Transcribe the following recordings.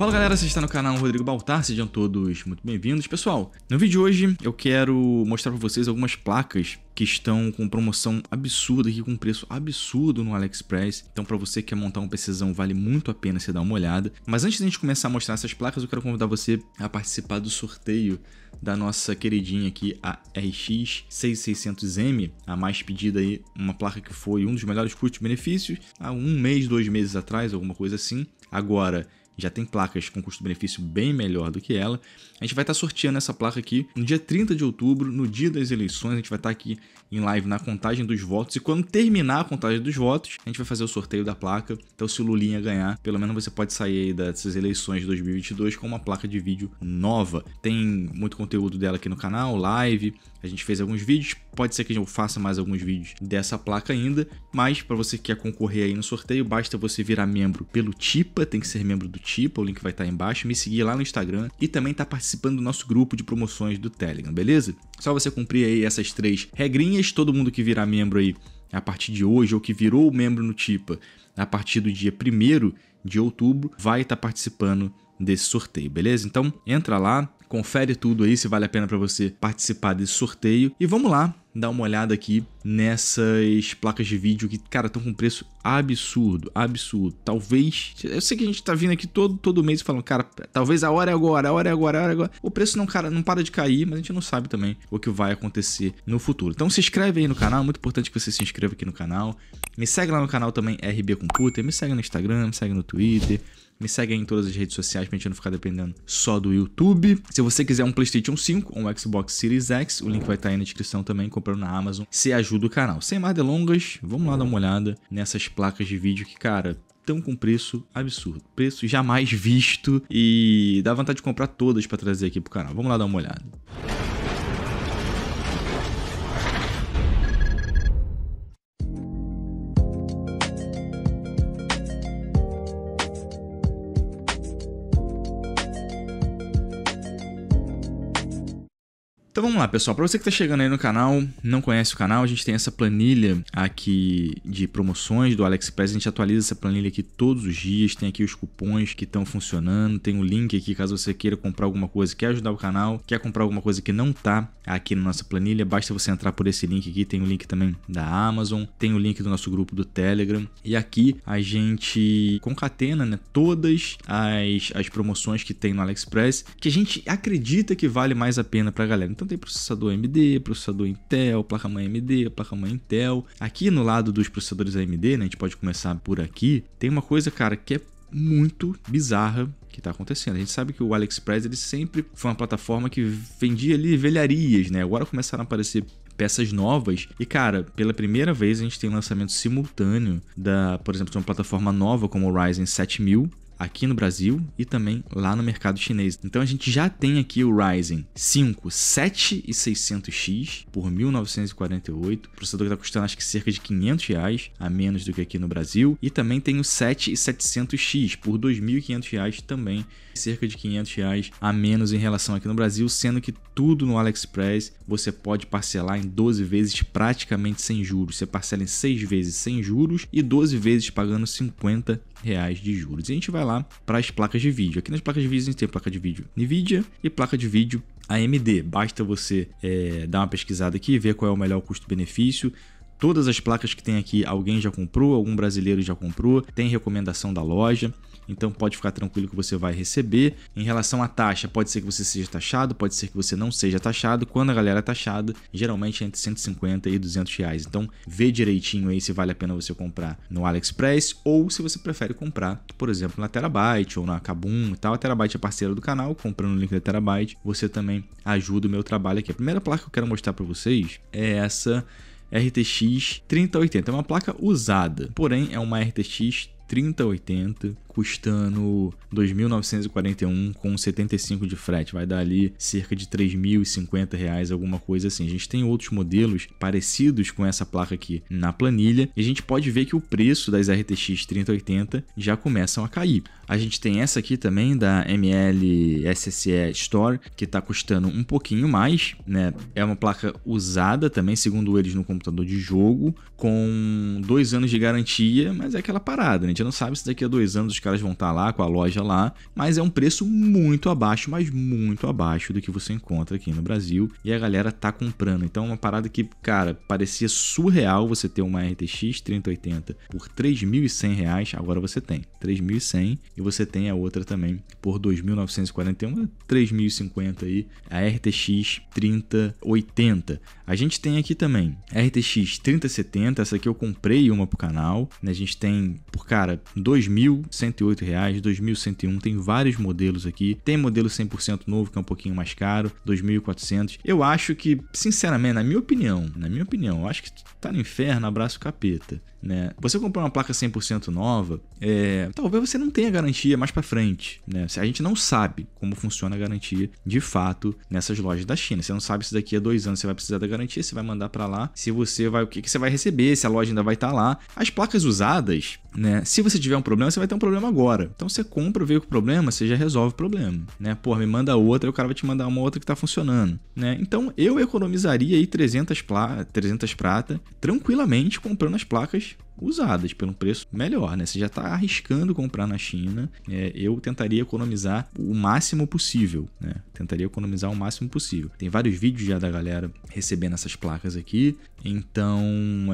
Fala galera, você está no canal Rodrigo Baltar, sejam todos muito bem-vindos. Pessoal, no vídeo de hoje eu quero mostrar para vocês algumas placas que estão com promoção absurda aqui, com preço absurdo no AliExpress. Então para você que quer montar um PCzão, vale muito a pena você dar uma olhada. Mas antes de a gente começar a mostrar essas placas, eu quero convidar você a participar do sorteio da nossa queridinha aqui, a RX 6600M, a mais pedida aí, uma placa que foi um dos melhores custos-benefícios há um mês, dois meses atrás, alguma coisa assim. Agora, já tem placas com custo-benefício bem melhor do que ela. A gente vai estar tá sorteando essa placa aqui no dia 30 de outubro, no dia das eleições. A gente vai estar tá aqui em live na contagem dos votos. E quando terminar a contagem dos votos, a gente vai fazer o sorteio da placa. Então, se o Lulinha ganhar, pelo menos você pode sair aí dessas eleições de 2022 com uma placa de vídeo nova. Tem muito conteúdo dela aqui no canal, live. A gente fez alguns vídeos, pode ser que eu faça mais alguns vídeos dessa placa ainda, mas para você que quer concorrer aí no sorteio, basta você virar membro pelo TIPA, tem que ser membro do Tipo, o link vai estar aí embaixo, me seguir lá no Instagram e também estar tá participando do nosso grupo de promoções do Telegram, beleza? Só você cumprir aí essas três regrinhas, todo mundo que virar membro aí a partir de hoje ou que virou membro no TIPA a partir do dia 1 de outubro, vai estar tá participando desse sorteio, beleza? Então entra lá, confere tudo aí se vale a pena para você participar desse sorteio e vamos lá dar uma olhada aqui nessas placas de vídeo que, cara, estão com preço absurdo, absurdo. Talvez, eu sei que a gente tá vindo aqui todo, todo mês falando, cara, talvez a hora é agora, a hora é agora, a hora é agora. O preço não, cara, não para de cair, mas a gente não sabe também o que vai acontecer no futuro. Então se inscreve aí no canal, é muito importante que você se inscreva aqui no canal. Me segue lá no canal também, RB Computer, me segue no Instagram, me segue no Twitter. Me segue aí em todas as redes sociais pra gente não ficar dependendo só do YouTube. Se você quiser um PlayStation 5 ou um Xbox Series X, o link vai estar tá aí na descrição também, comprando na Amazon. Se ajuda o canal. Sem mais delongas, vamos lá dar uma olhada nessas placas de vídeo que, cara, estão com preço absurdo. Preço jamais visto e dá vontade de comprar todas para trazer aqui pro canal. Vamos lá dar uma olhada. Então vamos lá, pessoal. Para você que está chegando aí no canal, não conhece o canal, a gente tem essa planilha aqui de promoções do AliExpress. A gente atualiza essa planilha aqui todos os dias. Tem aqui os cupons que estão funcionando. Tem o um link aqui caso você queira comprar alguma coisa, quer ajudar o canal, quer comprar alguma coisa que não tá aqui na nossa planilha. Basta você entrar por esse link aqui. Tem o um link também da Amazon, tem o um link do nosso grupo do Telegram. E aqui a gente concatena né, todas as, as promoções que tem no AliExpress que a gente acredita que vale mais a pena para a galera. Então tem processador AMD, processador Intel, placa-mãe AMD, placa-mãe Intel. Aqui no lado dos processadores AMD, né, a gente pode começar por aqui, tem uma coisa, cara, que é muito bizarra que está acontecendo. A gente sabe que o AliExpress ele sempre foi uma plataforma que vendia ali velharias, né? Agora começaram a aparecer peças novas. E cara, pela primeira vez a gente tem lançamento simultâneo da, por exemplo, de uma plataforma nova como o Ryzen 7000 aqui no Brasil e também lá no mercado chinês. Então a gente já tem aqui o Ryzen 5 7600X por 1948, processador que está custando acho que cerca de 500 reais a menos do que aqui no Brasil, e também tem o 7700X por 2.500 reais também, cerca de 500 reais a menos em relação aqui no Brasil, sendo que tudo no AliExpress você pode parcelar em 12 vezes praticamente sem juros. Você parcela em 6 vezes sem juros e 12 vezes pagando 50 reais de juros. E a gente vai lá para as placas de vídeo. Aqui nas placas de vídeo a gente tem placa de vídeo NVIDIA e placa de vídeo AMD. Basta você é, dar uma pesquisada aqui, ver qual é o melhor custo-benefício. Todas as placas que tem aqui, alguém já comprou, algum brasileiro já comprou, tem recomendação da loja. Então pode ficar tranquilo que você vai receber. Em relação à taxa, pode ser que você seja taxado, pode ser que você não seja taxado. Quando a galera é taxada, geralmente é entre 150 e 200 reais. Então vê direitinho aí se vale a pena você comprar no AliExpress ou se você prefere comprar, por exemplo, na Terabyte ou na Kabum e tal. A Terabyte é parceira do canal, comprando o link da Terabyte, você também ajuda o meu trabalho aqui. A primeira placa que eu quero mostrar para vocês é essa RTX 3080. É uma placa usada, porém é uma RTX 3080 custando 2.941 com 75 de frete, vai dar ali cerca de 3.050 reais, alguma coisa assim. A gente tem outros modelos parecidos com essa placa aqui na planilha e a gente pode ver que o preço das RTX 3080 já começam a cair. A gente tem essa aqui também da ML SSE Store, que está custando um pouquinho mais, né? É uma placa usada também, segundo eles, no computador de jogo, com dois anos de garantia, mas é aquela parada, né? A gente não sabe se daqui a dois anos caras vão estar tá lá com a loja lá, mas é um preço muito abaixo, mas muito abaixo do que você encontra aqui no Brasil e a galera tá comprando. Então uma parada que, cara, parecia surreal você ter uma RTX 3080 por R$ reais, agora você tem 3.100 e você tem a outra também por 2.941, 3.050 aí, a RTX 3080. A gente tem aqui também RTX 3070, essa aqui eu comprei uma pro canal, né? A gente tem por cara 2.100 108 reais, 2101 tem vários modelos aqui. Tem modelo 100% novo que é um pouquinho mais caro, 2400. Eu acho que, sinceramente, na minha opinião, na minha opinião, eu acho que tá no inferno, abraço capeta. Né? Você comprar uma placa 100% nova, é, talvez você não tenha garantia mais para frente, né? A gente não sabe como funciona a garantia de fato nessas lojas da China. Você não sabe se daqui a dois anos você vai precisar da garantia, você vai mandar para lá, se você vai, o que, que você vai receber, se a loja ainda vai estar tá lá. As placas usadas, né? Se você tiver um problema, você vai ter um problema agora. Então você compra, veio com o problema, você já resolve o problema, né? Pô, me manda outra, e o cara vai te mandar uma outra que tá funcionando, né? Então eu economizaria aí 300, pla 300 prata tranquilamente comprando as placas usadas pelo preço melhor, né? Você já está arriscando comprar na China. É, eu tentaria economizar o máximo possível, né? Tentaria economizar o máximo possível. Tem vários vídeos já da galera recebendo essas placas aqui, então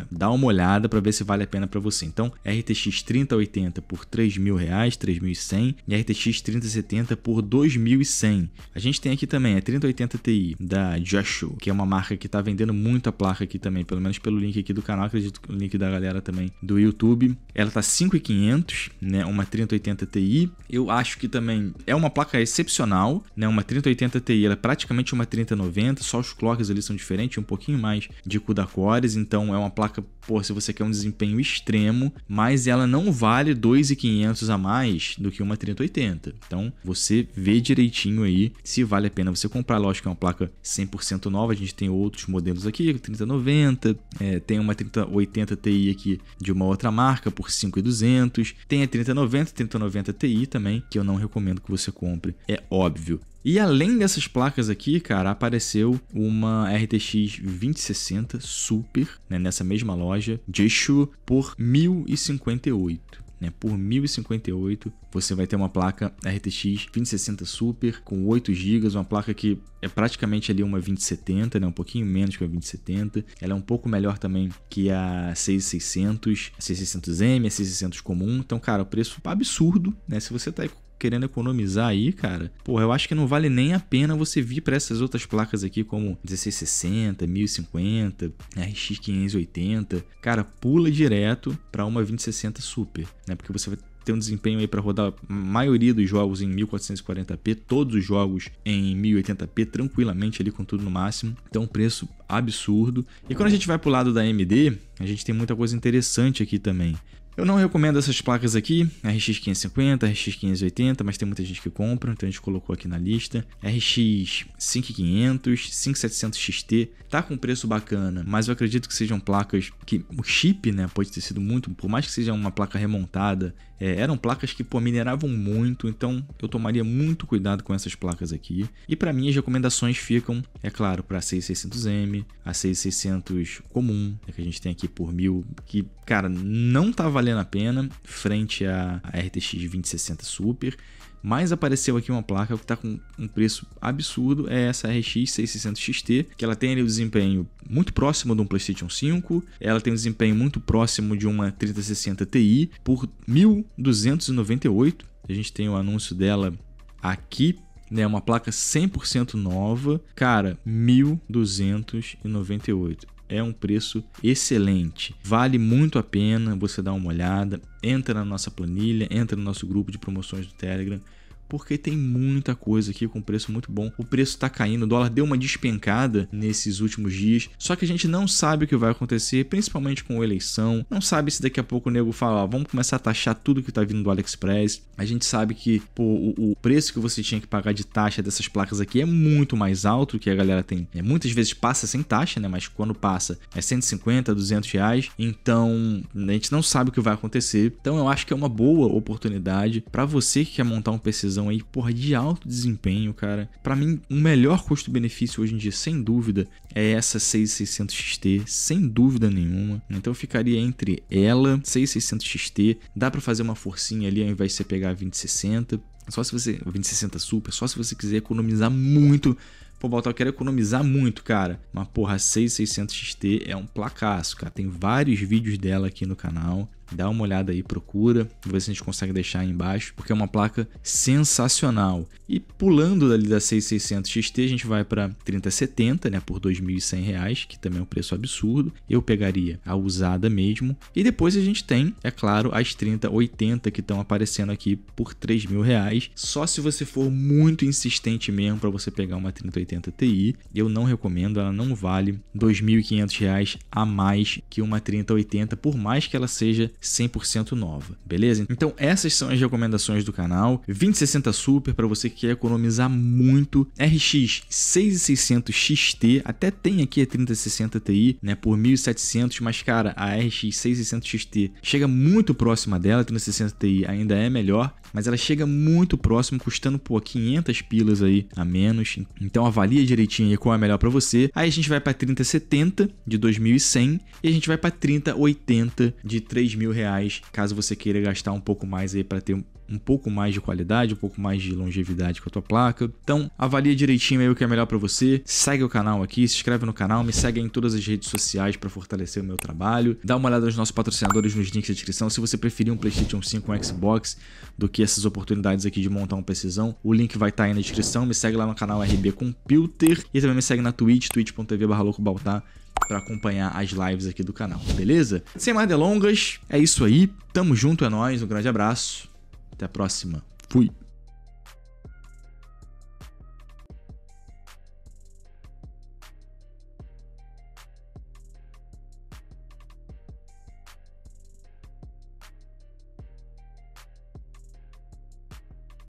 é, dá uma olhada para ver se vale a pena para você. Então, RTX 3080 por 3 mil reais, 3.100 e RTX 3070 por 2.100. A gente tem aqui também é a 3080 Ti da Jashu, que é uma marca que está vendendo muita placa aqui também, pelo menos pelo link aqui do canal, acredito que o link da galera também do YouTube. Ela tá 5500, né, uma 3080 Ti. Eu acho que também é uma placa excepcional, né, uma 3080 Ti, ela é praticamente uma 3090, só os clocks ali são diferentes, um pouquinho mais de CUDA cores, então é uma placa, pô, se você quer um desempenho extremo, mas ela não vale 2,500 a mais do que uma 3080. Então, você vê direitinho aí se vale a pena você comprar, lógico que é uma placa 100% nova, a gente tem outros modelos aqui, 3090, é, tem uma 3080 Ti aqui de uma outra marca por 5,200. Tem a 3090, 3090 Ti também, que eu não recomendo que você compre, é óbvio. E além dessas placas aqui, cara, apareceu uma RTX 2060 Super né, nessa mesma loja, Jeshu, por 1058 né, por 1058, você vai ter uma placa RTX 2060 Super com 8 GB, uma placa que é praticamente ali uma 2070, né, um pouquinho menos que a 2070. Ela é um pouco melhor também que a 6600, a 6600M, a 6600 comum. Então, cara, o preço absurdo, né? Se você tá aí querendo economizar aí, cara, porra, eu acho que não vale nem a pena você vir para essas outras placas aqui como 1660, 1050, RX 580. Cara, pula direto para uma 2060 Super, né? Porque você vai ter um desempenho aí para rodar a maioria dos jogos em 1440p, todos os jogos em 1080p tranquilamente ali com tudo no máximo. Então, preço absurdo. E quando a gente vai pro lado da AMD, a gente tem muita coisa interessante aqui também. Eu não recomendo essas placas aqui, RX 550, RX 580, mas tem muita gente que compra, então a gente colocou aqui na lista. RX 5500, 5700 XT, tá com preço bacana, mas eu acredito que sejam placas que o chip, né, pode ter sido muito, por mais que seja uma placa remontada, é, eram placas que, pô, mineravam muito, então eu tomaria muito cuidado com essas placas aqui. E para mim as recomendações ficam, é claro, para a 6600M, a 6600 comum, né, que a gente tem aqui por mil, que, cara, não tá valendo valendo a pena frente à RTX 2060 Super. Mas apareceu aqui uma placa que está com um preço absurdo, é essa RX 6600 XT, que ela tem ali o um desempenho muito próximo de um PlayStation 5, ela tem um desempenho muito próximo de uma 3060 Ti por 1298. A gente tem o anúncio dela aqui, né, uma placa 100% nova, cara, 1298 é um preço excelente. Vale muito a pena você dar uma olhada. Entra na nossa planilha, entra no nosso grupo de promoções do Telegram porque tem muita coisa aqui com preço muito bom. O preço tá caindo, o dólar deu uma despencada nesses últimos dias, só que a gente não sabe o que vai acontecer, principalmente com a eleição. Não sabe se daqui a pouco o nego fala, ó, vamos começar a taxar tudo que tá vindo do AliExpress. A gente sabe que pô, o, o, preço que você tinha que pagar de taxa dessas placas aqui é muito mais alto que a galera tem. É, muitas vezes passa sem taxa, né? Mas quando passa é 150, 200 reais. Então a gente não sabe o que vai acontecer. Então eu acho que é uma boa oportunidade para você que quer montar um PCzão aí, porra, de alto desempenho, cara. Para mim, o melhor custo-benefício hoje em dia, sem dúvida, é essa 6600 XT, sem dúvida nenhuma. Então ficaria entre ela, 6600 XT, dá para fazer uma forcinha ali ao invés de você pegar a 2060, só se você 2060 Super, só se você quiser economizar muito. Pô, Baltal, eu quero economizar muito, cara. Mas, porra, 6600 XT é um placaço, cara. Tem vários vídeos dela aqui no canal dá uma olhada aí, procura, ver se a gente consegue deixar aí embaixo, porque é uma placa sensacional. E pulando dali da 6600 XT, a gente vai para 3070, né, por R$ reais que também é um preço absurdo. Eu pegaria a usada mesmo. E depois a gente tem, é claro, as 3080 que estão aparecendo aqui por R$ reais só se você for muito insistente mesmo para você pegar uma 3080 Ti. Eu não recomendo, ela não vale R$ reais a mais que uma 3080, por mais que ela seja 100% nova, beleza? Então essas são as recomendações do canal. 2060 Super para você que quer economizar muito. RX 6600 XT, até tem aqui a 3060 Ti, né, por 1700, mas cara, a RX 6600 XT chega muito próxima dela, a 3060 Ti ainda é melhor, mas ela chega muito próximo, custando por 500 pilas aí a menos. Então avalia direitinho aí qual é melhor para você. Aí a gente vai para 3070 de 2100 e a gente vai para 3080 de 3000 mil reais, caso você queira gastar um pouco mais aí para ter um pouco mais de qualidade, um pouco mais de longevidade com a tua placa. Então, avalia direitinho aí o que é melhor para você. Segue o canal aqui, se inscreve no canal, me segue em todas as redes sociais para fortalecer o meu trabalho. Dá uma olhada nos nossos patrocinadores nos links da descrição. Se você preferir um PlayStation 5, um Xbox, do que essas oportunidades aqui de montar um precisão, o link vai estar tá aí na descrição. Me segue lá no canal RB Computer e também me segue na Twitch, twitch.tv/loucobaltar para acompanhar as lives aqui do canal, beleza? Sem mais delongas, é isso aí. Tamo junto, é nóis. Um grande abraço. Até a próxima. Fui.